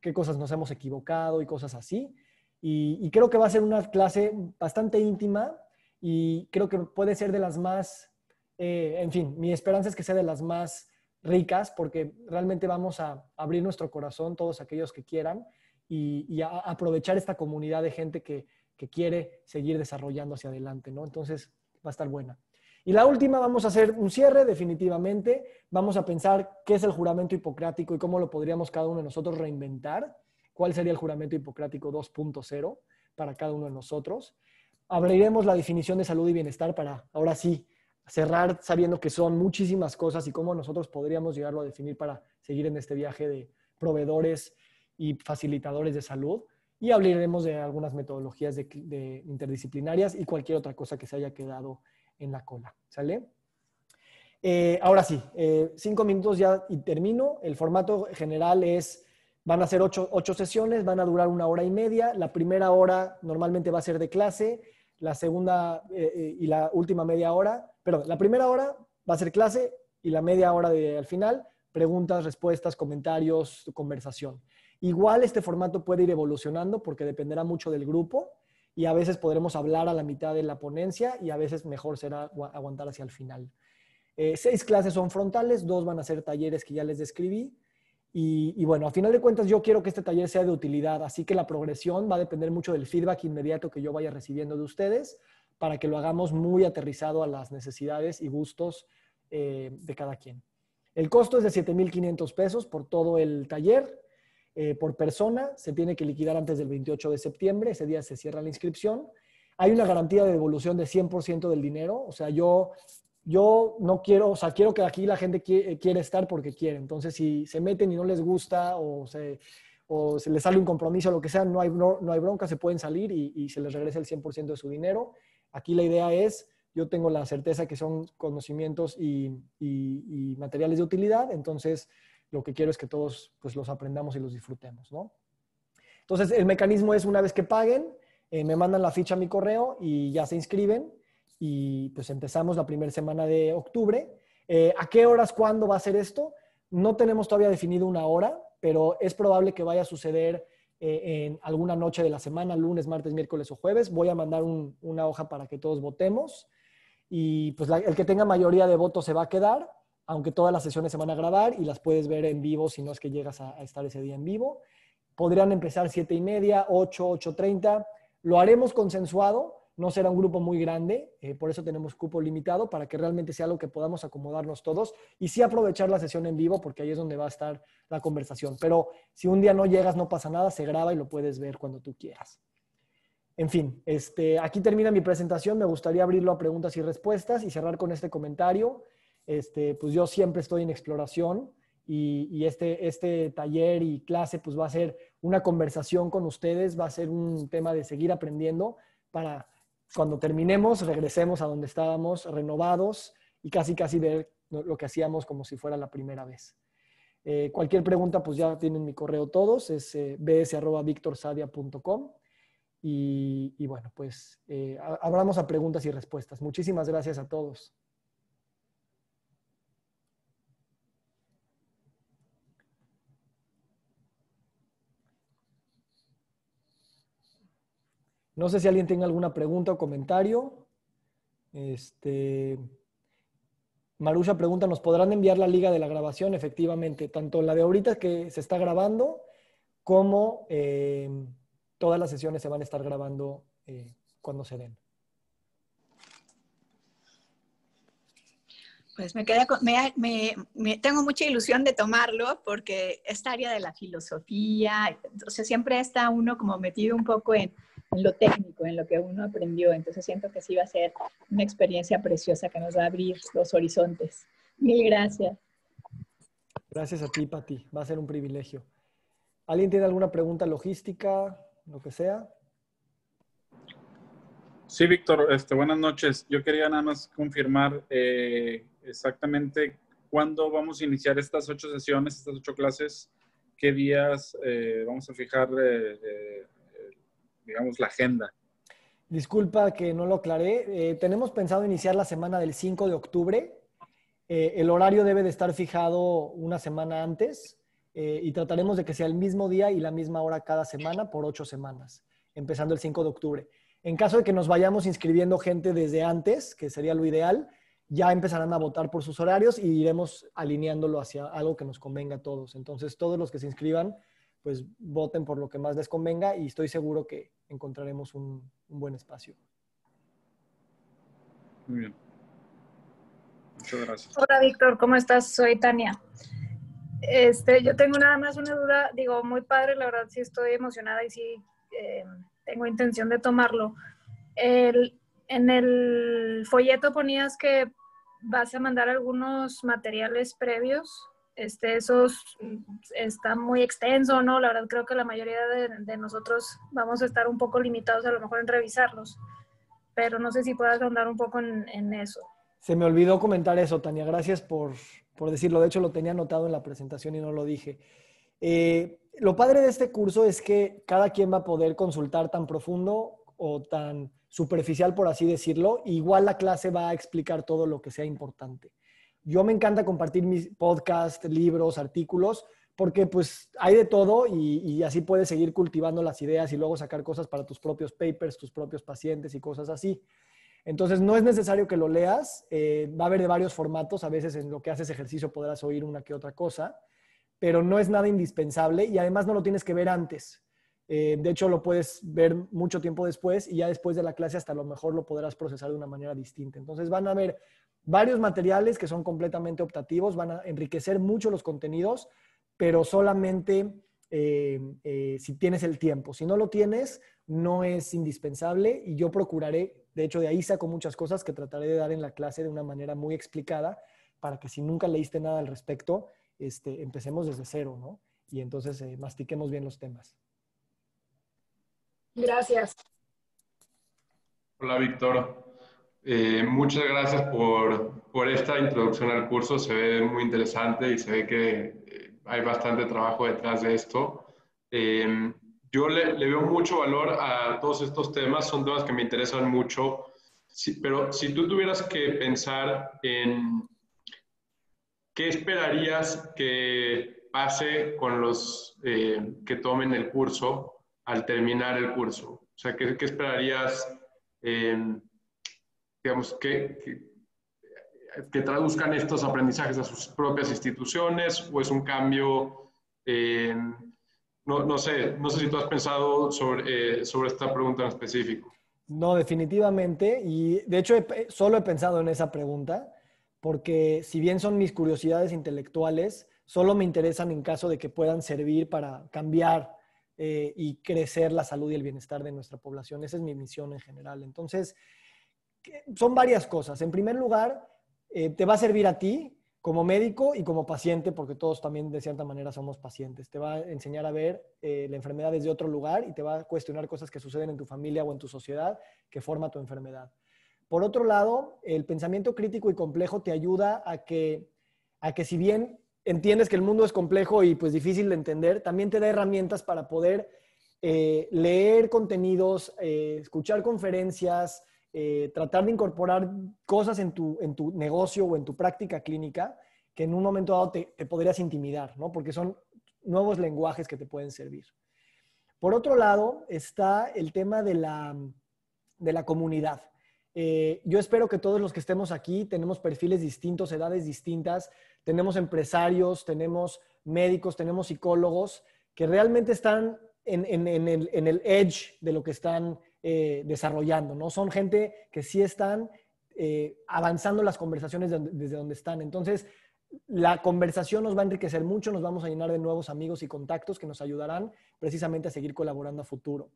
qué cosas nos hemos equivocado y cosas así. Y, creo que va a ser una clase bastante íntima y creo que puede ser de las más, eh, en fin, mi esperanza es que sea de las más ricas porque realmente vamos a abrir nuestro corazón, todos aquellos que quieran, y, aprovechar esta comunidad de gente que, que, quiere seguir desarrollando hacia adelante, ¿no? Entonces va a estar buena. Y la última, vamos a hacer un cierre definitivamente, vamos a pensar qué es el juramento hipocrático y cómo lo podríamos cada uno de nosotros reinventar, cuál sería el juramento hipocrático 2.0 para cada uno de nosotros. Abriremos la definición de salud y bienestar para, ahora sí, cerrar sabiendo que son muchísimas cosas y cómo nosotros podríamos llegarlo a definir para seguir en este viaje de proveedores y facilitadores de salud. Y hablaremos de algunas metodologías de, interdisciplinarias y cualquier otra cosa que se haya quedado en la cola. ¿Sale? Eh, ahora sí, eh, cinco minutos ya y termino. El formato general es, van a ser ocho, sesiones, van a durar una hora y media. La primera hora normalmente va a ser de clase, la segunda eh, y la última media hora perdón, la primera hora va a ser clase y la media hora al final, preguntas, respuestas, comentarios, conversación. Igual este formato puede ir evolucionando porque dependerá mucho del grupo y a veces podremos hablar a la mitad de la ponencia y a veces mejor será aguantar hacia el final. Eh, seis clases son frontales, dos van a ser talleres que ya les describí. Y, y, bueno, a final de cuentas yo quiero que este taller sea de utilidad, así que la progresión va a depender mucho del feedback inmediato que yo vaya recibiendo de ustedes para que lo hagamos muy aterrizado a las necesidades y gustos eh, de cada quien. El costo es de 7.500 pesos por todo el taller, eh, por persona. Se tiene que liquidar antes del 28 de septiembre, ese día se cierra la inscripción. Hay una garantía de devolución de 100% del dinero, o sea, yo, yo no quiero, o sea, quiero que aquí la gente eh, quiere, estar porque quiere. Entonces, si se meten y no les gusta o se, les sale un compromiso, o lo que sea, no hay, no, hay bronca, se pueden salir y, y se les regresa el 100% de su dinero. Aquí la idea es, yo tengo la certeza que son conocimientos y, materiales de utilidad, entonces lo que quiero es que todos pues, los aprendamos y los disfrutemos, ¿no? Entonces, el mecanismo es una vez que paguen, eh, me mandan la ficha a mi correo y ya se inscriben y pues empezamos la primera semana de octubre. Eh, ¿A qué horas, cuándo va a ser esto? No tenemos todavía definido una hora, pero es probable que vaya a suceder eh, en alguna noche de la semana, lunes, martes, miércoles o jueves. Voy a mandar una hoja para que todos votemos y pues el que tenga mayoría de votos se va a quedar, aunque todas las sesiones se van a grabar y las puedes ver en vivo si no es que llegas a, estar ese día en vivo. Podrían empezar siete y media, 8, 8.30. Lo haremos consensuado no será un grupo muy grande, eh, por eso tenemos cupo limitado, para que realmente sea algo que podamos acomodarnos todos y sí aprovechar la sesión en vivo, porque ahí es donde va a estar la conversación. Pero si un día no llegas, no pasa nada, se graba y lo puedes ver cuando tú quieras. En fin, este, aquí termina mi presentación. Me gustaría abrirlo a preguntas y respuestas y cerrar con este comentario. Este, pues yo siempre estoy en exploración y, este, este taller y clase pues va a ser una conversación con ustedes, va a ser un tema de seguir aprendiendo para cuando terminemos, regresemos a donde estábamos, renovados y casi, casi ver lo que hacíamos como si fuera la primera vez. Eh, cualquier pregunta, pues ya tienen mi correo todos, es eh, bs.victorsadia.com. Y, bueno, pues eh, abramos a preguntas y respuestas. Muchísimas gracias a todos. No sé si alguien tiene alguna pregunta o comentario. Este, Marusha pregunta, ¿nos podrán enviar la liga de la grabación? Efectivamente, tanto la de ahorita que se está grabando como eh, todas las sesiones se van a estar grabando eh, cuando se den. Pues me, queda, me, tengo mucha ilusión de tomarlo porque esta área de la filosofía, sea, siempre está uno como metido un poco en, en lo técnico, en lo que uno aprendió. Entonces siento que sí va a ser una experiencia preciosa que nos va a abrir los horizontes. Mil gracias. Gracias a ti, Pati. Va a ser un privilegio. ¿Alguien tiene alguna pregunta logística, lo que sea? Sí, Víctor, este, buenas noches. Yo quería nada más confirmar eh, exactamente cuándo vamos a iniciar estas ocho sesiones, estas ocho clases, qué días eh, vamos a fijar eh, digamos, la agenda. Disculpa que no lo aclaré. Eh, tenemos pensado iniciar la semana del 5 de octubre. Eh, el horario debe de estar fijado una semana antes eh, y trataremos de que sea el mismo día y la misma hora cada semana por ocho semanas, empezando el 5 de octubre. En caso de que nos vayamos inscribiendo gente desde antes, que sería lo ideal, ya empezarán a votar por sus horarios y iremos alineándolo hacia algo que nos convenga a todos. Entonces, todos los que se inscriban pues voten por lo que más les convenga y estoy seguro que encontraremos un, buen espacio. Muy bien. Muchas gracias. Hola Víctor, ¿cómo estás? Soy Tania. Este, yo tengo nada más una duda, digo, muy padre, la verdad sí estoy emocionada y sí eh, tengo intención de tomarlo. El, en el folleto ponías que vas a mandar algunos materiales previos este, eso está muy extenso, ¿no? La verdad creo que la mayoría de, nosotros vamos a estar un poco limitados a lo mejor en revisarlos, pero no sé si puedas ahondar un poco en, eso. Se me olvidó comentar eso, Tania, gracias por, por, decirlo. De hecho, lo tenía anotado en la presentación y no lo dije. Eh, lo padre de este curso es que cada quien va a poder consultar tan profundo o tan superficial, por así decirlo. Igual la clase va a explicar todo lo que sea importante. Yo me encanta compartir mis podcasts, libros, artículos, porque pues hay de todo y, así puedes seguir cultivando las ideas y luego sacar cosas para tus propios papers, tus propios pacientes y cosas así. Entonces, no es necesario que lo leas. Eh, va a haber de varios formatos. A veces en lo que haces ejercicio podrás oír una que otra cosa, pero no es nada indispensable y además no lo tienes que ver antes. Eh, de hecho, lo puedes ver mucho tiempo después y ya después de la clase hasta lo mejor lo podrás procesar de una manera distinta. Entonces, van a ver varios materiales que son completamente optativos, van a enriquecer mucho los contenidos, pero solamente eh, eh, si tienes el tiempo. Si no lo tienes, no es indispensable y yo procuraré, de hecho de ahí saco muchas cosas que trataré de dar en la clase de una manera muy explicada para que si nunca leíste nada al respecto, este, empecemos desde cero, ¿no? Y entonces eh, mastiquemos bien los temas. Gracias. Hola, Víctor. Eh, muchas gracias por, por, esta introducción al curso, se ve muy interesante y se ve que eh, hay bastante trabajo detrás de esto. Em, yo le, veo mucho valor a todos estos temas, son temas que me interesan mucho, pero si tú tuvieras que pensar en qué esperarías que pase con los eh, que tomen el curso al terminar el curso, o sea, qué, qué esperarías? Em, digamos, que, que, traduzcan estos aprendizajes a sus propias instituciones o es un cambio, en... no, no, sé, no sé si tú has pensado sobre, eh, sobre esta pregunta en específico. No, definitivamente, y de hecho solo he pensado en esa pregunta, porque si bien son mis curiosidades intelectuales, solo me interesan en caso de que puedan servir para cambiar eh, y crecer la salud y el bienestar de nuestra población. Esa es mi misión en general. Entonces, son varias cosas. En primer lugar, eh, te va a servir a ti como médico y como paciente, porque todos también de cierta manera somos pacientes. Te va a enseñar a ver eh, la enfermedad desde otro lugar y te va a cuestionar cosas que suceden en tu familia o en tu sociedad que forma tu enfermedad. Por otro lado, el pensamiento crítico y complejo te ayuda a que, a que si bien entiendes que el mundo es complejo y pues difícil de entender, también te da herramientas para poder eh, leer contenidos, escuchar conferencias, eh, tratar de incorporar cosas en tu, en tu negocio o en tu práctica clínica que en un momento dado te, podrías intimidar, ¿no? Porque son nuevos lenguajes que te pueden servir. Por otro lado, está el tema de la, comunidad. Eh, yo espero que todos los que estemos aquí tenemos perfiles distintos, edades distintas, tenemos empresarios, tenemos médicos, tenemos psicólogos que realmente están en, el, en el, edge de lo que están eh, desarrollando, ¿no? Son gente que sí están eh, avanzando las conversaciones desde donde están. Entonces, la conversación nos va a enriquecer mucho, nos vamos a llenar de nuevos amigos y contactos que nos ayudarán precisamente a seguir colaborando a futuro.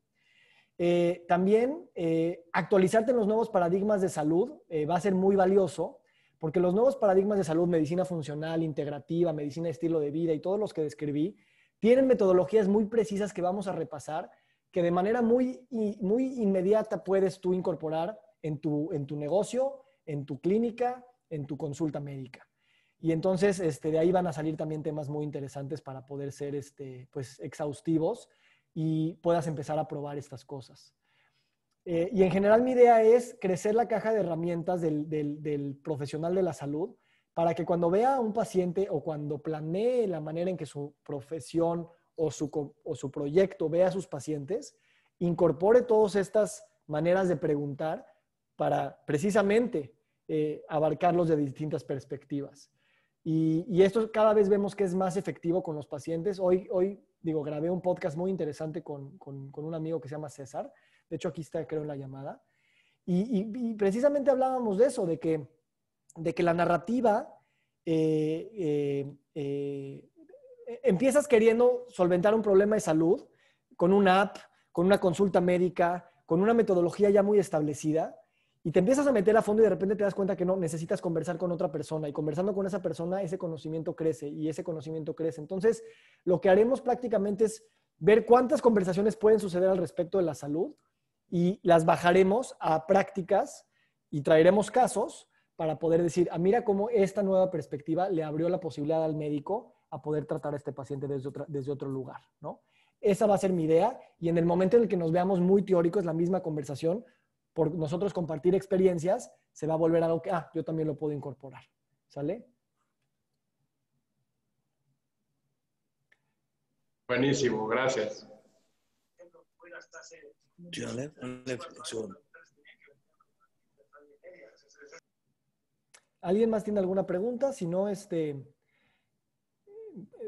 Eh, también actualizarte en los nuevos paradigmas de salud va a ser muy valioso porque los nuevos paradigmas de salud, medicina funcional, integrativa, medicina estilo de vida y todos los que describí, tienen metodologías muy precisas que vamos a repasar que de manera muy, muy inmediata puedes tú incorporar en tu, en tu negocio, en tu clínica, en tu consulta médica. Y entonces, este, de ahí van a salir también temas muy interesantes para poder ser este, pues, exhaustivos y puedas empezar a probar estas cosas. Eh, y en general mi idea es crecer la caja de herramientas del, del, profesional de la salud para que cuando vea a un paciente o cuando planee la manera en que su profesión o su, proyecto ve a sus pacientes, incorpore todas estas maneras de preguntar para precisamente eh, abarcarlos de distintas perspectivas. Y, y, esto cada vez vemos que es más efectivo con los pacientes. Hoy, hoy digo, grabé un podcast muy interesante con, un amigo que se llama César. De hecho, aquí está, creo, en la llamada. Y, precisamente hablábamos de eso, de que, de que la narrativa eh, eh, eh, empiezas queriendo solventar un problema de salud con una app, con una consulta médica, con una metodología ya muy establecida y te empiezas a meter a fondo y de repente te das cuenta que no, necesitas conversar con otra persona y conversando con esa persona ese conocimiento crece y ese conocimiento crece. Entonces, lo que haremos prácticamente es ver cuántas conversaciones pueden suceder al respecto de la salud y las bajaremos a prácticas y traeremos casos para poder decir, ah, mira cómo esta nueva perspectiva le abrió la posibilidad al médico a poder tratar a este paciente desde, desde otro lugar, ¿no? Esa va a ser mi idea y en el momento en el que nos veamos muy teóricos, la misma conversación, por nosotros compartir experiencias, se va a volver algo que, ah, yo también lo puedo incorporar, ¿sale? Buenísimo, gracias. ¿Alguien más tiene alguna pregunta? Si no, este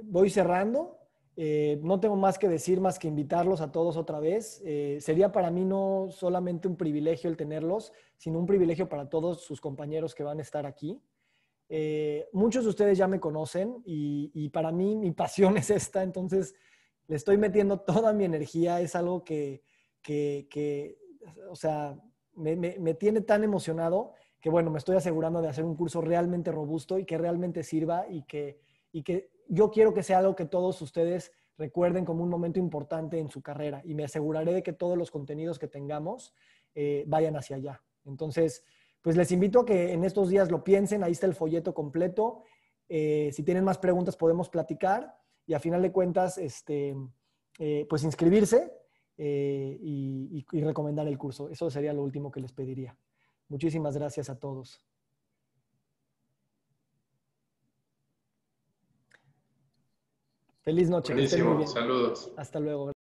voy cerrando. Eh, no tengo más que decir, más que invitarlos a todos otra vez. Eh, sería para mí no solamente un privilegio el tenerlos, sino un privilegio para todos sus compañeros que van a estar aquí. Eh, muchos de ustedes ya me conocen y, y, para mí mi pasión [LAUGHS] es esta, entonces le estoy metiendo toda mi energía, es algo que, que, que o sea, me, me, me tiene tan emocionado que bueno, me estoy asegurando de hacer un curso realmente robusto y que realmente sirva y que, y que yo quiero que sea algo que todos ustedes recuerden como un momento importante en su carrera y me aseguraré de que todos los contenidos que tengamos eh, vayan hacia allá. Entonces, pues les invito a que en estos días lo piensen, ahí está el folleto completo. Eh, si tienen más preguntas podemos platicar y a final de cuentas, este, eh, pues inscribirse y recomendar el curso. Eso sería lo último que les pediría. Muchísimas gracias a todos. Feliz noche. Buenísimo. Saludos. Hasta luego.